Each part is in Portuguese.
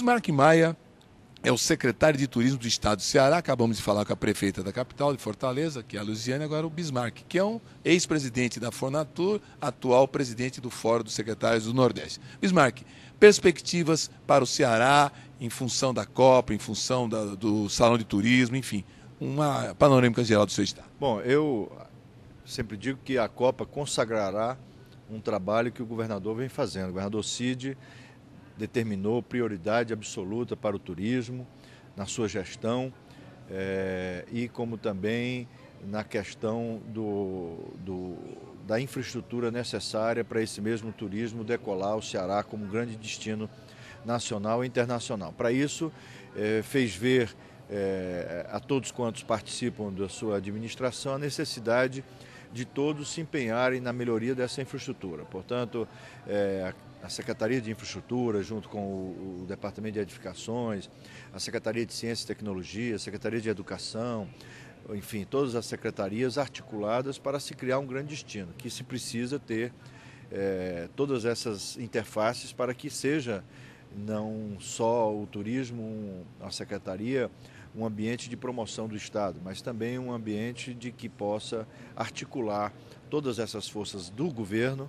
Bismarck Maia é o secretário de Turismo do Estado do Ceará. Acabamos de falar com a prefeita da capital, de Fortaleza, que é a Luciane, agora o Bismarck, que é um ex-presidente da Fornatur, atual presidente do Fórum dos Secretários do Nordeste. Bismarck, perspectivas para o Ceará em função da Copa, em função da, do Salão de Turismo, enfim, uma panorâmica geral do seu estado. Bom, eu sempre digo que a Copa consagrará um trabalho que o governador vem fazendo. O governador Cid determinou prioridade absoluta para o turismo na sua gestão é, e como também na questão do, do, da infraestrutura necessária para esse mesmo turismo decolar o Ceará como grande destino nacional e internacional. Para isso, é, fez ver é, a todos quantos participam da sua administração a necessidade de todos se empenharem na melhoria dessa infraestrutura. Portanto, é, a Secretaria de Infraestrutura, junto com o, o, Departamento de Edificações, a Secretaria de Ciência e Tecnologia, a Secretaria de Educação, enfim, todas as secretarias articuladas para se criar um grande destino, que se precisa ter é, todas essas interfaces para que seja não só o turismo, a secretaria, um ambiente de promoção do Estado, mas também um ambiente de que possa articular todas essas forças do governo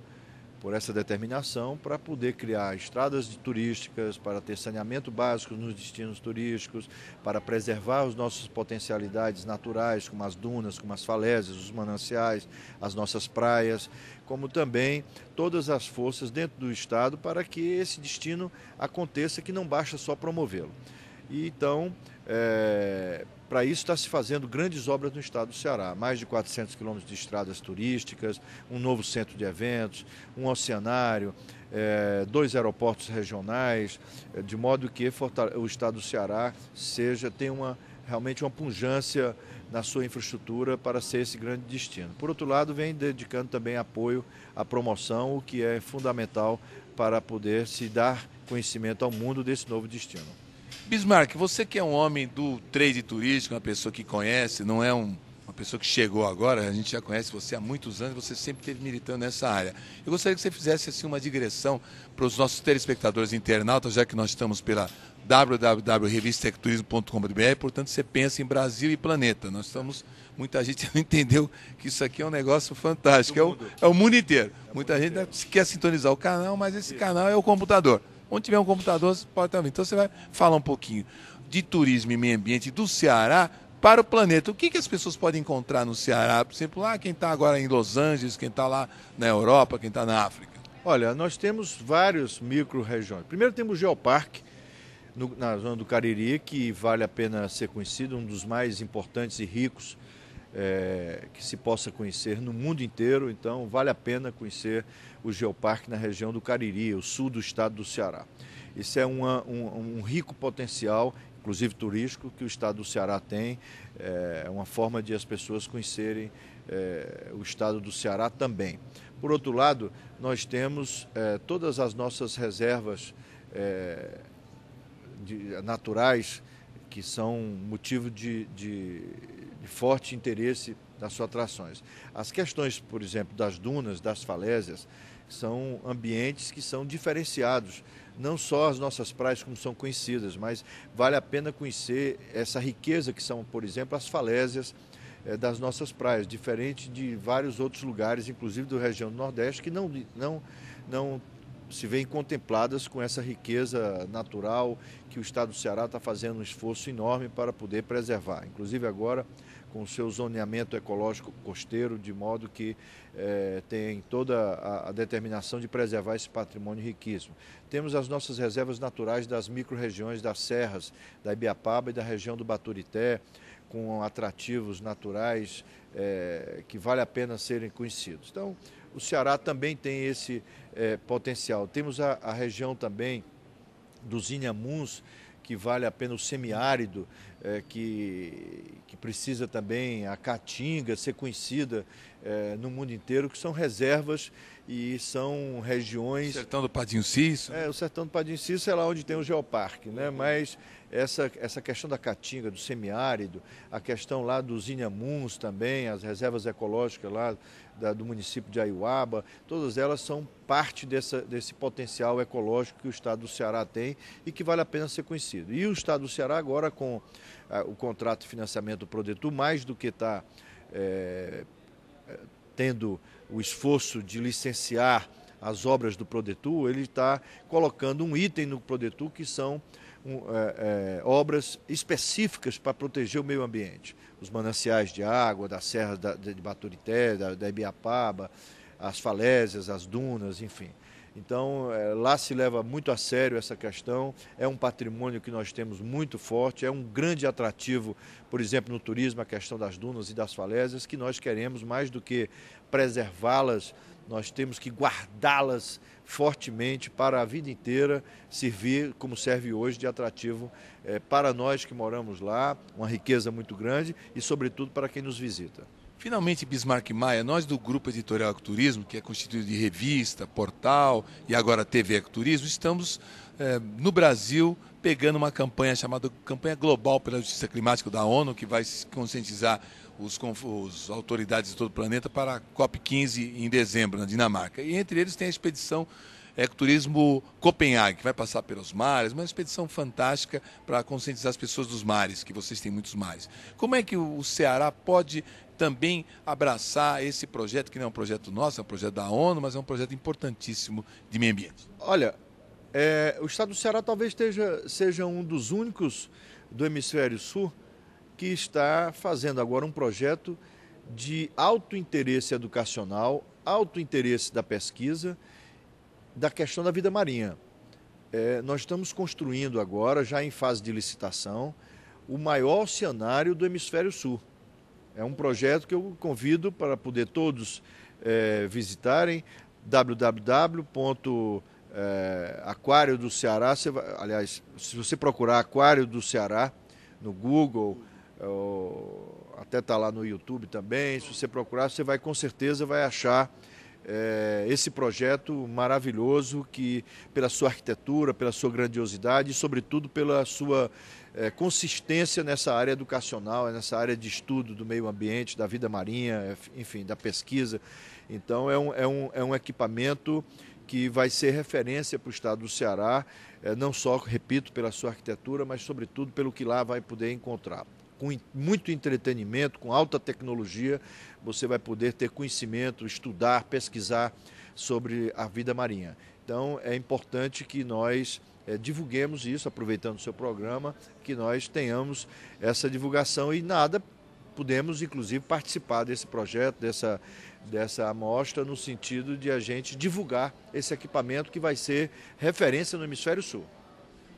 por essa determinação para poder criar estradas turísticas, para ter saneamento básico nos destinos turísticos, para preservar as nossas potencialidades naturais, como as dunas, como as falésias, os mananciais, as nossas praias, como também todas as forças dentro do Estado para que esse destino aconteça, que não basta só promovê-lo. E então, é para isso está se fazendo grandes obras no estado do Ceará, mais de 400 quilômetros de estradas turísticas, um novo centro de eventos, um oceanário, é, dois aeroportos regionais, eh, de modo que o estado do Ceará seja tenha uma realmente uma punjância na sua infraestrutura para ser esse grande destino. Por outro lado, vem dedicando também apoio à promoção, o que é fundamental para poder se dar conhecimento ao mundo desse novo destino. Bismarck, você que é um homem do trade turístico, uma pessoa que conhece, não é um, uma pessoa que chegou agora, a gente já conhece você há muitos anos, você sempre esteve militando nessa área. Eu gostaria que você fizesse assim, uma digressão para os nossos telespectadores internautas, já que nós estamos pela www.revistecturismo.com.br, portanto você pensa em Brasil e planeta. Nós estamos, muita gente não entendeu que isso aqui é um negócio fantástico, é o, é o mundo inteiro. É muita mundo gente inteiro. quer sintonizar o canal, mas esse isso. canal é o computador. Onde tiver um computador, você pode também. Então você vai falar um pouquinho de turismo e meio ambiente do Ceará para o planeta. O que, que as pessoas podem encontrar no Ceará? Por exemplo, lá quem está agora em Los Angeles, quem está lá na Europa, quem está na África. Olha, nós temos vários micro-regiões. Primeiro temos o Geoparque, no, na zona do Cariri, que vale a pena ser conhecido, um dos mais importantes e ricos é, que se possa conhecer no mundo inteiro. Então, vale a pena conhecer o Geoparque na região do Cariri, o sul do estado do Ceará. Isso é uma, um, um, rico potencial, inclusive turístico, que o estado do Ceará tem. É uma forma de as pessoas conhecerem é, o estado do Ceará também. Por outro lado, nós temos é, todas as nossas reservas é, de, naturais que são motivo de, de de forte interesse das suas atrações. As questões, por exemplo, das dunas, das falésias, são ambientes que são diferenciados. Não só as nossas praias como são conhecidas, mas vale a pena conhecer essa riqueza que são, por exemplo, as falésias eh, das nossas praias, diferente de vários outros lugares, inclusive da região do Nordeste, que não, não, não se veem contempladas com essa riqueza natural que o Estado do Ceará está fazendo um esforço enorme para poder preservar. Inclusive agora com o seu zoneamento ecológico costeiro, de modo que eh, tem toda a, a, determinação de preservar esse patrimônio riquíssimo. Temos as nossas reservas naturais das micro-regiões das serras, da Ibiapaba e da região do Baturité, com atrativos naturais eh, que vale a pena serem conhecidos. Então, o Ceará também tem esse é, potencial. Temos a, a região também dos Inhamuns, que vale a pena o semiárido, é, que, que precisa também a caatinga ser conhecida é, no mundo inteiro, que são reservas e são regiões. O sertão do Padinho Cício? É, o sertão do Padinho Cício é lá onde tem o geoparque, né? Uhum. Mas essa, essa questão da caatinga, do semiárido, a questão lá dos inhamuns também, as reservas ecológicas lá da, do município de Aiuaba, todas elas são parte dessa, desse potencial ecológico que o estado do Ceará tem e que vale a pena ser conhecido. E o estado do Ceará agora com o contrato de financiamento do Prodetur, mais do que está é, é, tendo o esforço de licenciar as obras do Prodetur, ele está colocando um item no Prodetur que são um, é, é, obras específicas para proteger o meio ambiente. Os mananciais de água, das serras da, de Baturité, da, da Ibiapaba, as falésias, as dunas, enfim. Então, é, lá se leva muito a sério essa questão, é um patrimônio que nós temos muito forte, é um grande atrativo, por exemplo, no turismo, a questão das dunas e das falésias, que nós queremos mais do que preservá-las, nós temos que guardá-las fortemente para a vida inteira servir como serve hoje de atrativo é, para nós que moramos lá, uma riqueza muito grande e, sobretudo, para quem nos visita. Finalmente, Bismarck Maia, nós do Grupo Editorial Ecoturismo, que é constituído de revista, portal e agora TV Ecoturismo, estamos eh, no Brasil pegando uma campanha chamada Campanha Global pela Justiça Climática da ONU, que vai conscientizar os, os autoridades de todo o planeta para a COP15 em dezembro, na Dinamarca. E entre eles tem a expedição Ecoturismo é, Copenhague, que vai passar pelos mares, uma expedição fantástica para conscientizar as pessoas dos mares, que vocês têm muitos mares. Como é que o Ceará pode também abraçar esse projeto, que não é um projeto nosso, é um projeto da ONU, mas é um projeto importantíssimo de meio ambiente? Olha, é, o estado do Ceará talvez esteja, seja um dos únicos do hemisfério sul que está fazendo agora um projeto de alto interesse educacional, alto interesse da pesquisa da questão da vida marinha. É, nós estamos construindo agora, já em fase de licitação, o maior cenário do Hemisfério Sul. É um projeto que eu convido para poder todos é, visitarem www.aquário é, do Ceará. aliás, se você procurar Aquário do Ceará no Google, é, até está lá no YouTube também. Se você procurar, você vai com certeza vai achar é, esse projeto maravilhoso que, pela sua arquitetura, pela sua grandiosidade e, sobretudo, pela sua é, consistência nessa área educacional, nessa área de estudo do meio ambiente, da vida marinha, enfim, da pesquisa. Então, é um, é um, é um equipamento que vai ser referência para o estado do Ceará, é, não só, repito, pela sua arquitetura, mas, sobretudo, pelo que lá vai poder encontrar com muito entretenimento, com alta tecnologia, você vai poder ter conhecimento, estudar, pesquisar sobre a vida marinha. Então é importante que nós é, divulguemos isso, aproveitando o seu programa, que nós tenhamos essa divulgação e nada podemos inclusive participar desse projeto, dessa, dessa amostra, no sentido de a gente divulgar esse equipamento que vai ser referência no Hemisfério Sul.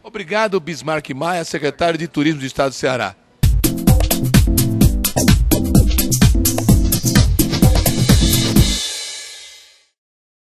Obrigado, Bismarck Maia, secretário de Turismo do Estado do Ceará.